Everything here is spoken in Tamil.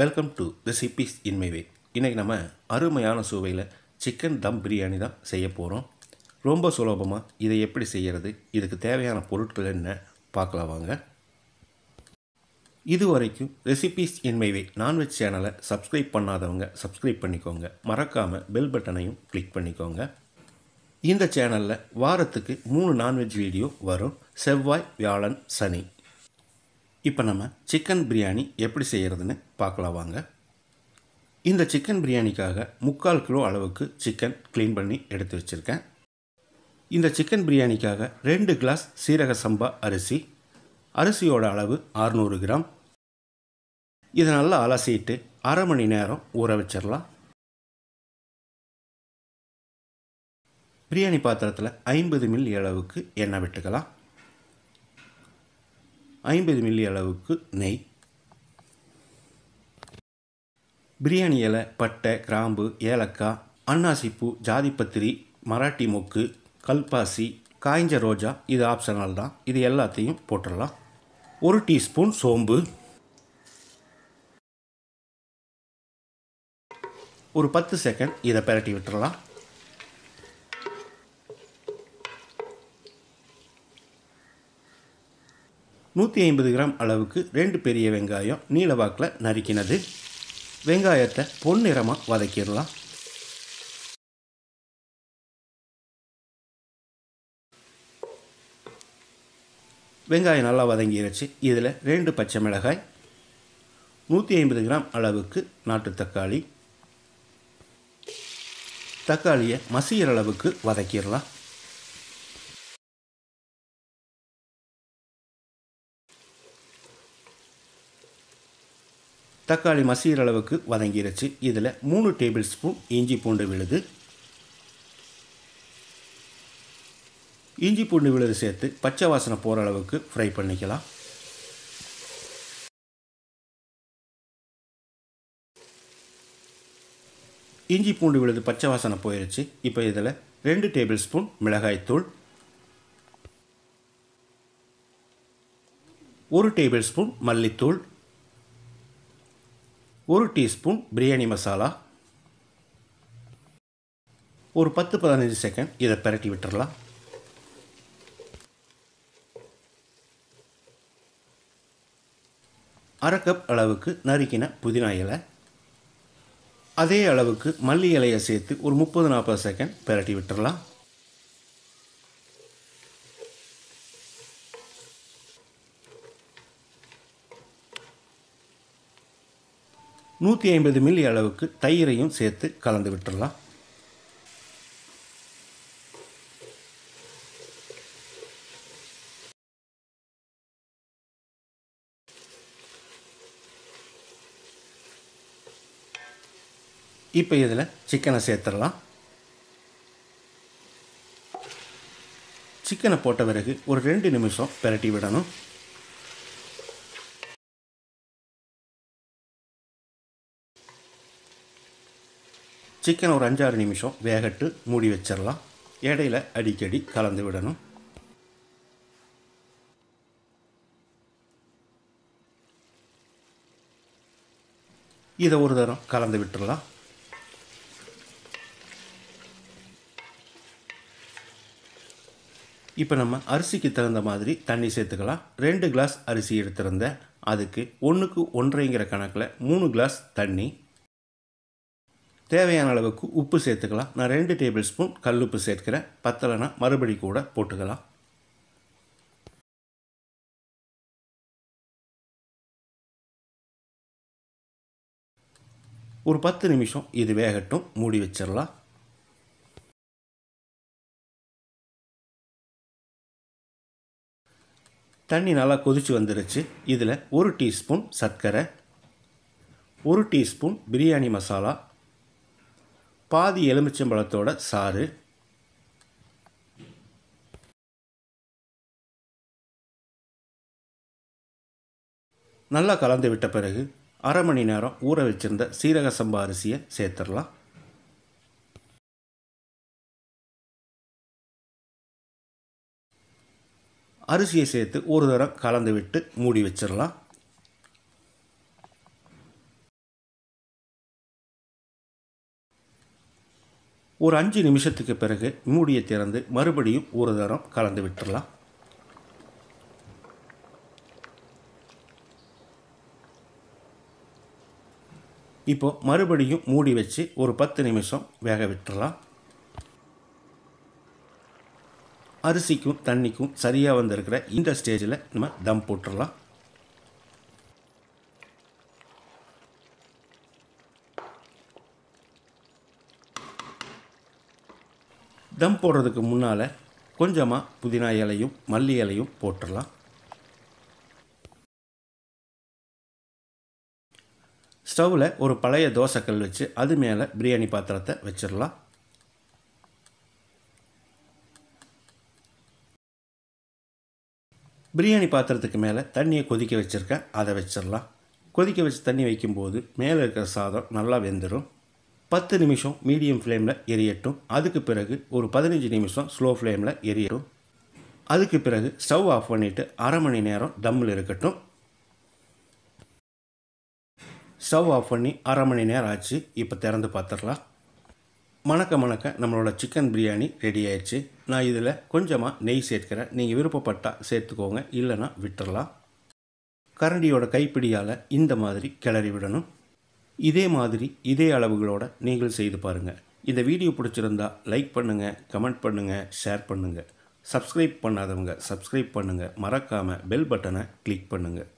வெல்கம் டு ரெசிபீஸ் சிப்பிஸ் இன்மைவே இன்றைக்கி நம்ம அருமையான சுவையில் சிக்கன் தம் பிரியாணி தான் செய்ய போகிறோம் ரொம்ப சுலபமாக இதை எப்படி செய்கிறது இதுக்கு தேவையான பொருட்கள் என்ன பார்க்கலாம் வாங்க இது வரைக்கும் ரெசிபீஸ் இன் நான்வெஜ் சேனலை சப்ஸ்கிரைப் பண்ணாதவங்க சப்ஸ்கிரைப் பண்ணிக்கோங்க மறக்காமல் பெல் பட்டனையும் கிளிக் பண்ணிக்கோங்க இந்த சேனலில் வாரத்துக்கு மூணு நான்வெஜ் வீடியோ வரும் செவ்வாய் வியாழன் சனி இப்போ நம்ம சிக்கன் பிரியாணி எப்படி செய்கிறதுன்னு பார்க்கலாம் வாங்க இந்த சிக்கன் பிரியாணிக்காக முக்கால் கிலோ அளவுக்கு சிக்கன் க்ளீன் பண்ணி எடுத்து வச்சுருக்கேன் இந்த சிக்கன் பிரியாணிக்காக ரெண்டு கிளாஸ் சீரக சம்பா அரிசி அரிசியோட அளவு அறுநூறு கிராம் இதை நல்லா அலசிட்டு அரை மணி நேரம் ஊற வச்சிடலாம் பிரியாணி பாத்திரத்தில் ஐம்பது மில்லி அளவுக்கு எண்ணெய் விட்டுக்கலாம் ஐம்பது மில்லி அளவுக்கு நெய் பிரியாணி இலை பட்டை கிராம்பு ஏலக்காய் அன்னாசிப்பூ ஜாதிப்பத்திரி மராட்டி மொக்கு கல்பாசி காய்ஞ்ச ரோஜா இது ஆப்ஷனல் தான் இது எல்லாத்தையும் போட்டுடலாம் ஒரு டீஸ்பூன் சோம்பு ஒரு பத்து செகண்ட் இதை பெரட்டி விட்டுறலாம் நூற்றி ஐம்பது கிராம் அளவுக்கு ரெண்டு பெரிய வெங்காயம் நீளவாக்கில் நறுக்கினது வெங்காயத்தை பொன்னிறமாக வதக்கிடலாம் வெங்காயம் நல்லா வதங்கிடுச்சு இதில் ரெண்டு பச்சை மிளகாய் நூற்றி ஐம்பது கிராம் அளவுக்கு நாட்டு தக்காளி தக்காளியை மசியிற அளவுக்கு வதக்கிடலாம் தக்காளி மசிகிற அளவுக்கு வதங்கிடுச்சு இதில் மூணு டேபிள் ஸ்பூன் இஞ்சி பூண்டு விழுது இஞ்சி பூண்டு விழுது சேர்த்து பச்சை வாசனை போகிற அளவுக்கு ஃப்ரை பண்ணிக்கலாம் இஞ்சி பூண்டு விழுது பச்சை வாசனை போயிடுச்சு இப்போ இதில் ரெண்டு டேபிள் ஸ்பூன் மிளகாய்த்தூள் ஒரு டேபிள் ஸ்பூன் மல்லித்தூள் ஒரு டீஸ்பூன் பிரியாணி மசாலா ஒரு பத்து பதினஞ்சு செகண்ட் இதை பரட்டி விட்டுடலாம் அரை கப் அளவுக்கு நறுக்கின புதினா இலை அதே அளவுக்கு மல்லி இலையை சேர்த்து ஒரு முப்பது நாற்பது செகண்ட் பரட்டி விட்டுடலாம் நூற்றி ஐம்பது மில்லி அளவுக்கு தயிரையும் சேர்த்து கலந்து விட்டுடலாம் இப்போ இதில் சிக்கனை சேர்த்துடலாம் சிக்கனை போட்ட பிறகு ஒரு ரெண்டு நிமிஷம் பிரட்டி விடணும் சிக்கன் ஒரு அஞ்சாறு நிமிஷம் வேகட்டு மூடி வச்சிடலாம் இடையில் அடிக்கடி கலந்து விடணும் இதை ஒரு தரம் கலந்து விட்டுடலாம் இப்போ நம்ம அரிசிக்கு தகுந்த மாதிரி தண்ணி சேர்த்துக்கலாம் ரெண்டு கிளாஸ் அரிசி எடுத்திருந்தேன் அதுக்கு ஒன்றுக்கு ஒன்றைங்கிற கணக்கில் மூணு கிளாஸ் தண்ணி தேவையான அளவுக்கு உப்பு சேர்த்துக்கலாம் நான் ரெண்டு டேபிள் ஸ்பூன் கல் உப்பு சேர்த்துக்கிறேன் பத்தலைனா மறுபடி கூட போட்டுக்கலாம் ஒரு பத்து நிமிஷம் இது வேகட்டும் மூடி வச்சிடலாம் தண்ணி நல்லா கொதித்து வந்துருச்சு இதில் ஒரு டீஸ்பூன் சர்க்கரை ஒரு டீஸ்பூன் பிரியாணி மசாலா பாதி எலுமிச்சம்பழத்தோட சாறு நல்லா கலந்து விட்ட பிறகு அரை மணி நேரம் ஊற வச்சிருந்த சீரக சம்பா அரிசியை சேர்த்துடலாம் அரிசியை சேர்த்து ஒரு தரம் கலந்து விட்டு மூடி வச்சிடலாம் ஒரு அஞ்சு நிமிஷத்துக்கு பிறகு மூடியை திறந்து மறுபடியும் ஒரு தரம் கலந்து விட்டுடலாம் இப்போ மறுபடியும் மூடி வச்சு ஒரு பத்து நிமிஷம் வேக விட்டுடலாம் அரிசிக்கும் தண்ணிக்கும் சரியாக வந்திருக்கிற இந்த ஸ்டேஜில் நம்ம தம் போட்டுடலாம் தம் போடுறதுக்கு முன்னால் கொஞ்சமாக புதினா இலையும் மல்லி இலையும் போட்டுடலாம் ஸ்டவ்வில் ஒரு பழைய தோசைக்கல் வச்சு அது மேலே பிரியாணி பாத்திரத்தை வச்சிடலாம் பிரியாணி பாத்திரத்துக்கு மேலே தண்ணியை கொதிக்க வச்சுருக்கேன் அதை வச்சிடலாம் கொதிக்க வச்சு தண்ணி வைக்கும்போது மேலே இருக்கிற சாதம் நல்லா வெந்துடும் பத்து நிமிஷம் மீடியம் ஃப்ளேமில் எரியட்டும் அதுக்கு பிறகு ஒரு பதினஞ்சு நிமிஷம் ஸ்லோ ஃப்ளேமில் எரியட்டும் அதுக்கு பிறகு ஸ்டவ் ஆஃப் பண்ணிவிட்டு அரை மணி நேரம் தம்மில் இருக்கட்டும் ஸ்டவ் ஆஃப் பண்ணி அரை மணி நேரம் ஆச்சு இப்போ திறந்து பார்த்துடலாம் மணக்க மணக்க நம்மளோட சிக்கன் பிரியாணி ரெடி ஆயிடுச்சு நான் இதில் கொஞ்சமாக நெய் சேர்க்கிறேன் நீங்கள் விருப்பப்பட்டால் சேர்த்துக்கோங்க இல்லைன்னா விட்டுறலாம் கரண்டியோட கைப்பிடியால் இந்த மாதிரி கிளறி விடணும் இதே மாதிரி இதே அளவுகளோடு நீங்கள் செய்து பாருங்கள் இந்த வீடியோ பிடிச்சிருந்தா லைக் பண்ணுங்கள் கமெண்ட் பண்ணுங்கள் ஷேர் பண்ணுங்கள் சப்ஸ்கிரைப் பண்ணாதவங்க சப்ஸ்கிரைப் பண்ணுங்கள் மறக்காமல் பெல் பட்டனை கிளிக் பண்ணுங்கள்